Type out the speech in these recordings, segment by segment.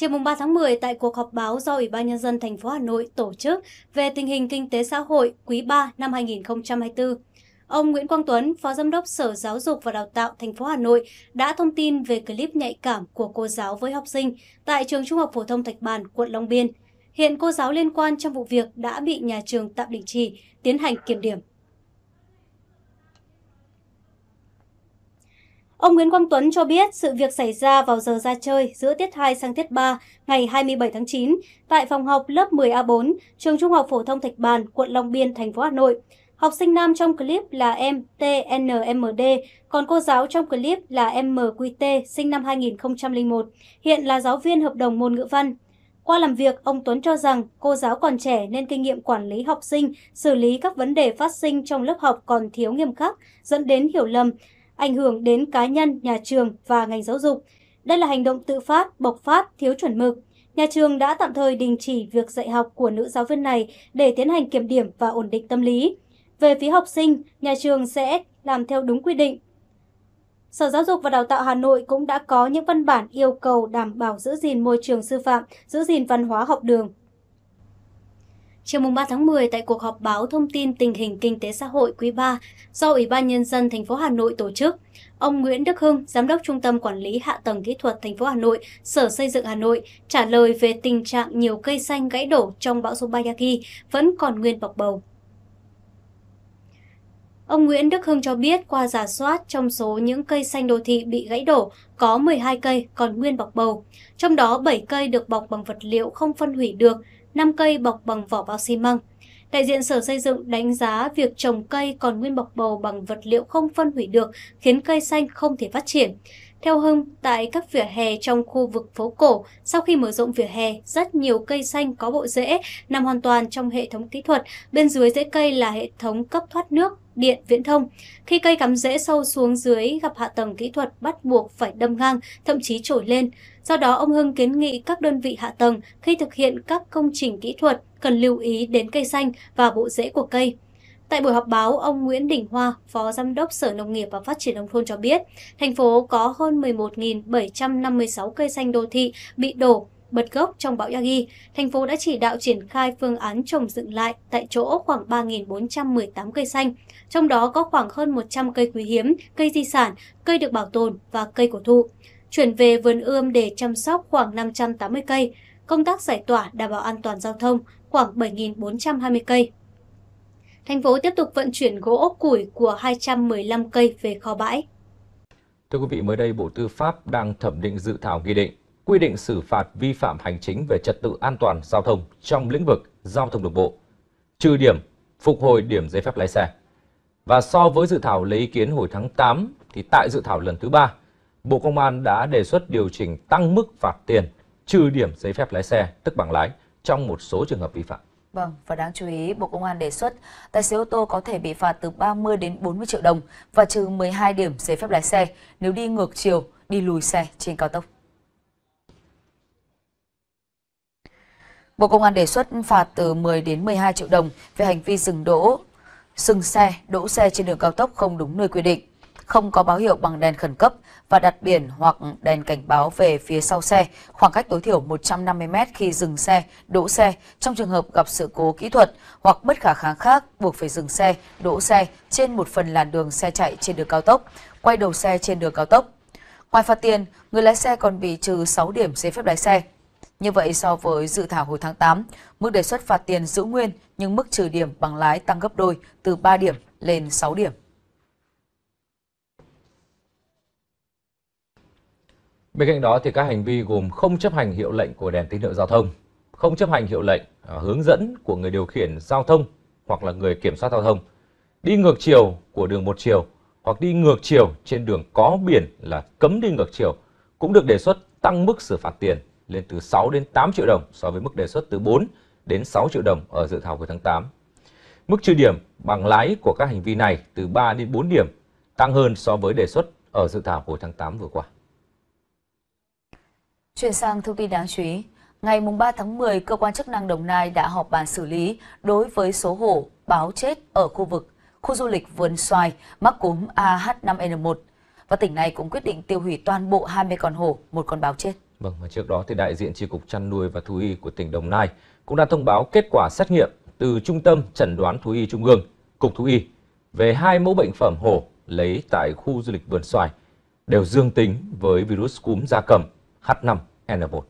Chiều 3 tháng 10 tại cuộc họp báo do Ủy ban nhân dân thành phố Hà Nội tổ chức về tình hình kinh tế xã hội quý 3 năm 2024, ông Nguyễn Quang Tuấn, Phó Giám đốc Sở Giáo dục và Đào tạo thành phố Hà Nội đã thông tin về clip nhạy cảm của cô giáo với học sinh tại trường Trung học phổ thông Thạch Bàn, quận Long Biên. Hiện cô giáo liên quan trong vụ việc đã bị nhà trường tạm đình chỉ, tiến hành kiểm điểm. Ông Nguyễn Quang Tuấn cho biết sự việc xảy ra vào giờ ra chơi giữa tiết 2 sang tiết 3 ngày 27 tháng 9 tại phòng học lớp 10A4, trường Trung học phổ thông Thạch Bàn, quận Long Biên, thành phố Hà Nội. Học sinh nam trong clip là em TNMD, còn cô giáo trong clip là MQT, sinh năm 2001, hiện là giáo viên hợp đồng môn ngữ văn. Qua làm việc, ông Tuấn cho rằng cô giáo còn trẻ nên kinh nghiệm quản lý học sinh, xử lý các vấn đề phát sinh trong lớp học còn thiếu nghiêm khắc, dẫn đến hiểu lầm, ảnh hưởng đến cá nhân, nhà trường và ngành giáo dục. Đây là hành động tự phát, bộc phát, thiếu chuẩn mực. Nhà trường đã tạm thời đình chỉ việc dạy học của nữ giáo viên này để tiến hành kiểm điểm và ổn định tâm lý. Về phía học sinh, nhà trường sẽ làm theo đúng quy định. Sở Giáo dục và Đào tạo Hà Nội cũng đã có những văn bản yêu cầu đảm bảo giữ gìn môi trường sư phạm, giữ gìn văn hóa học đường. Chiều 3 tháng 10 tại cuộc họp báo thông tin tình hình kinh tế xã hội quý 3 do Ủy ban nhân dân thành phố Hà Nội tổ chức, ông Nguyễn Đức Hưng, giám đốc Trung tâm Quản lý Hạ tầng Kỹ thuật thành phố Hà Nội, Sở Xây dựng Hà Nội trả lời về tình trạng nhiều cây xanh gãy đổ trong bão số Bayaki vẫn còn nguyên bọc bầu. Ông Nguyễn Đức Hưng cho biết qua giả soát trong số những cây xanh đô thị bị gãy đổ có 12 cây còn nguyên bọc bầu, trong đó 7 cây được bọc bằng vật liệu không phân hủy được, 5 cây bọc bằng vỏ bao xi măng. Đại diện Sở Xây dựng đánh giá việc trồng cây còn nguyên bọc bầu bằng vật liệu không phân hủy được khiến cây xanh không thể phát triển. Theo Hưng, tại các vỉa hè trong khu vực phố cổ, sau khi mở rộng vỉa hè, rất nhiều cây xanh có bộ rễ nằm hoàn toàn trong hệ thống kỹ thuật, bên dưới rễ cây là hệ thống cấp thoát nước điện, viễn thông. Khi cây cắm rễ sâu xuống dưới gặp hạ tầng kỹ thuật bắt buộc phải đâm ngang, thậm chí trổi lên. Do đó, ông Hưng kiến nghị các đơn vị hạ tầng khi thực hiện các công trình kỹ thuật cần lưu ý đến cây xanh và bộ rễ của cây. Tại buổi họp báo, ông Nguyễn Đình Hoa, Phó Giám đốc Sở Nông nghiệp và Phát triển Nông thôn cho biết, thành phố có hơn 11.756 cây xanh đô thị bị đổ bật gốc trong bão Yagi, thành phố đã chỉ đạo triển khai phương án trồng dựng lại tại chỗ khoảng 3.418 cây xanh, trong đó có khoảng hơn 100 cây quý hiếm, cây di sản, cây được bảo tồn và cây cổ thụ. Chuyển về vườn ươm để chăm sóc khoảng 580 cây, công tác giải tỏa đảm bảo an toàn giao thông khoảng 7.420 cây. Thành phố tiếp tục vận chuyển gỗ củi của 215 cây về kho bãi. Thưa quý vị, mới đây Bộ Tư pháp đang thẩm định dự thảo nghị định quy định xử phạt vi phạm hành chính về trật tự an toàn giao thông trong lĩnh vực giao thông đường bộ, trừ điểm phục hồi điểm giấy phép lái xe. Và so với dự thảo lấy ý kiến hồi tháng 8 thì tại dự thảo lần thứ 3, Bộ Công an đã đề xuất điều chỉnh tăng mức phạt tiền trừ điểm giấy phép lái xe, tức bằng lái trong một số trường hợp vi phạm. Vâng, và đáng chú ý, Bộ Công an đề xuất tài xế ô tô có thể bị phạt từ 30 đến 40 triệu đồng và trừ 12 điểm giấy phép lái xe nếu đi ngược chiều, đi lùi xe trên cao tốc. Bộ Công an đề xuất phạt từ 10 đến 12 triệu đồng về hành vi dừng đỗ, dừng xe, đỗ xe trên đường cao tốc không đúng nơi quy định, không có báo hiệu bằng đèn khẩn cấp và đặt biển hoặc đèn cảnh báo về phía sau xe, khoảng cách tối thiểu 150m khi dừng xe, đỗ xe trong trường hợp gặp sự cố kỹ thuật hoặc bất khả kháng khác buộc phải dừng xe, đỗ xe trên một phần làn đường xe chạy trên đường cao tốc, quay đầu xe trên đường cao tốc. Ngoài phạt tiền, người lái xe còn bị trừ 6 điểm giấy phép lái xe. Như vậy so với dự thảo hồi tháng 8, mức đề xuất phạt tiền giữ nguyên nhưng mức trừ điểm bằng lái tăng gấp đôi từ 3 điểm lên 6 điểm. Bên cạnh đó thì các hành vi gồm không chấp hành hiệu lệnh của đèn tín hiệu giao thông, không chấp hành hiệu lệnh à, hướng dẫn của người điều khiển giao thông hoặc là người kiểm soát giao thông, đi ngược chiều của đường một chiều hoặc đi ngược chiều trên đường có biển là cấm đi ngược chiều cũng được đề xuất tăng mức xử phạt tiền lên từ 6 đến 8 triệu đồng so với mức đề xuất từ 4 đến 6 triệu đồng ở dự thảo của tháng 8. Mức trừ điểm bằng lái của các hành vi này từ 3 đến 4 điểm, tăng hơn so với đề xuất ở dự thảo của tháng 8 vừa qua. Chuyển sang thông tin đáng chú ý. Ngày 3 tháng 10, cơ quan chức năng Đồng Nai đã họp bàn xử lý đối với số hổ báo chết ở khu vực khu du lịch Vườn Xoài mắc cúm AH5N1 và tỉnh này cũng quyết định tiêu hủy toàn bộ 20 con hổ, một con báo chết. Vâng, và trước đó thì đại diện Chi cục chăn nuôi và thú y của tỉnh Đồng Nai cũng đã thông báo kết quả xét nghiệm từ Trung tâm Chẩn đoán Thú y Trung ương, Cục Thú y về hai mẫu bệnh phẩm hổ lấy tại khu du lịch Vườn Xoài đều dương tính với virus cúm da cầm H5N1.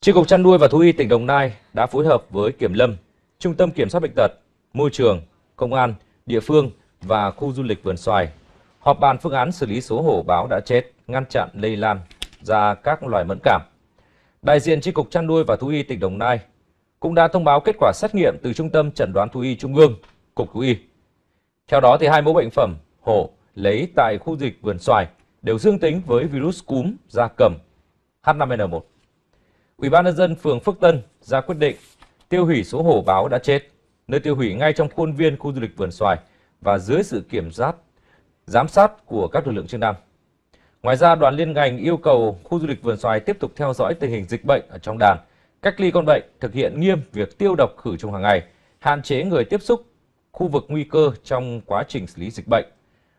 Chi cục chăn nuôi và thú y tỉnh Đồng Nai đã phối hợp với Kiểm lâm, Trung tâm Kiểm soát bệnh tật, Môi trường, Công an, địa phương và khu du lịch Vườn Xoài họp bàn phương án xử lý số hổ báo đã chết ngăn chặn lây lan ra các loài mẫn cảm. Đại diện Tri Cục Chăn nuôi và Thú y tỉnh Đồng Nai cũng đã thông báo kết quả xét nghiệm từ Trung tâm Chẩn đoán Thú y Trung ương, Cục Thú y. Theo đó, thì hai mẫu bệnh phẩm hổ lấy tại khu dịch vườn xoài đều dương tính với virus cúm da cầm H5N1. Ủy ban nhân dân phường Phước Tân ra quyết định tiêu hủy số hổ báo đã chết, nơi tiêu hủy ngay trong khuôn viên khu du lịch vườn xoài và dưới sự kiểm soát, giám sát của các lực lượng chức năng. Ngoài ra, đoàn liên ngành yêu cầu khu du lịch Vườn Xoài tiếp tục theo dõi tình hình dịch bệnh ở trong đàn, cách ly con bệnh, thực hiện nghiêm việc tiêu độc khử trùng hàng ngày, hạn chế người tiếp xúc khu vực nguy cơ trong quá trình xử lý dịch bệnh.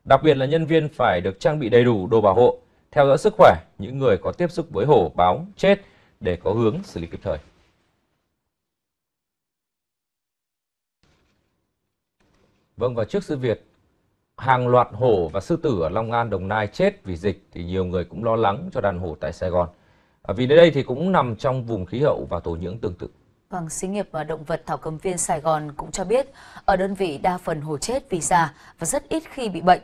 Đặc biệt là nhân viên phải được trang bị đầy đủ đồ bảo hộ, theo dõi sức khỏe những người có tiếp xúc với hổ, báo, chết để có hướng xử lý kịp thời. Vâng và trước sự việc hàng loạt hổ và sư tử ở Long An, Đồng Nai chết vì dịch thì nhiều người cũng lo lắng cho đàn hổ tại Sài Gòn. À, vì nơi đây thì cũng nằm trong vùng khí hậu và thổ nhưỡng tương tự. Vâng, xí nghiệp và động vật Thảo Cầm Viên Sài Gòn cũng cho biết ở đơn vị đa phần hổ chết vì già và rất ít khi bị bệnh.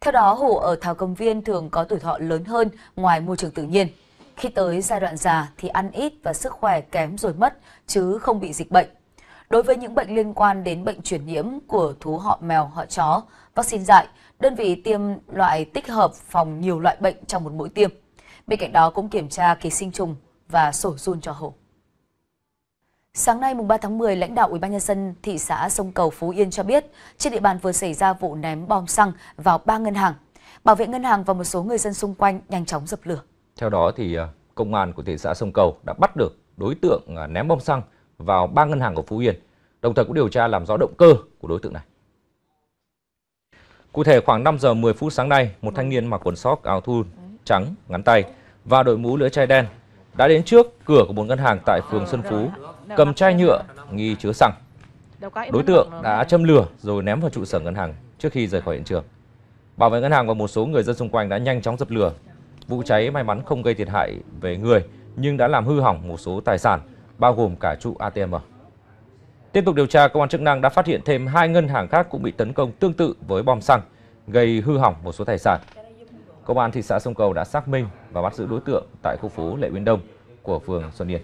Theo đó, hổ ở Thảo Cầm Viên thường có tuổi thọ lớn hơn ngoài môi trường tự nhiên. Khi tới giai đoạn già thì ăn ít và sức khỏe kém rồi mất chứ không bị dịch bệnh. Đối với những bệnh liên quan đến bệnh truyền nhiễm của thú họ mèo, họ chó, vaccine dại, đơn vị tiêm loại tích hợp phòng nhiều loại bệnh trong một mũi tiêm. Bên cạnh đó cũng kiểm tra ký sinh trùng và sổ run cho hổ. Sáng nay mùng 3 tháng 10, lãnh đạo UBND thị xã Sông Cầu Phú Yên cho biết, trên địa bàn vừa xảy ra vụ ném bom xăng vào ba ngân hàng. Bảo vệ ngân hàng và một số người dân xung quanh nhanh chóng dập lửa. Theo đó thì à, công an của thị xã Sông Cầu đã bắt được đối tượng à, ném bom xăng vào ba ngân hàng của Phú Yên, đồng thời cũng điều tra làm rõ động cơ của đối tượng này. Cụ thể khoảng 5 giờ 10 phút sáng nay, một thanh niên mặc quần sóc áo thun trắng ngắn tay và đội mũ lưỡi chai đen đã đến trước cửa của một ngân hàng tại phường Xuân Phú, cầm chai nhựa nghi chứa xăng. Đối tượng đã châm lửa rồi ném vào trụ sở ngân hàng trước khi rời khỏi hiện trường. Bảo vệ ngân hàng và một số người dân xung quanh đã nhanh chóng dập lửa. Vụ cháy may mắn không gây thiệt hại về người nhưng đã làm hư hỏng một số tài sản bao gồm cả trụ ATM. Tiếp tục điều tra, công an chức năng đã phát hiện thêm hai ngân hàng khác cũng bị tấn công tương tự với bom xăng, gây hư hỏng một số tài sản. Công an thị xã Sông Cầu đã xác minh và bắt giữ đối tượng tại khu phố Lệ Uyên Đông của phường Xuân điền.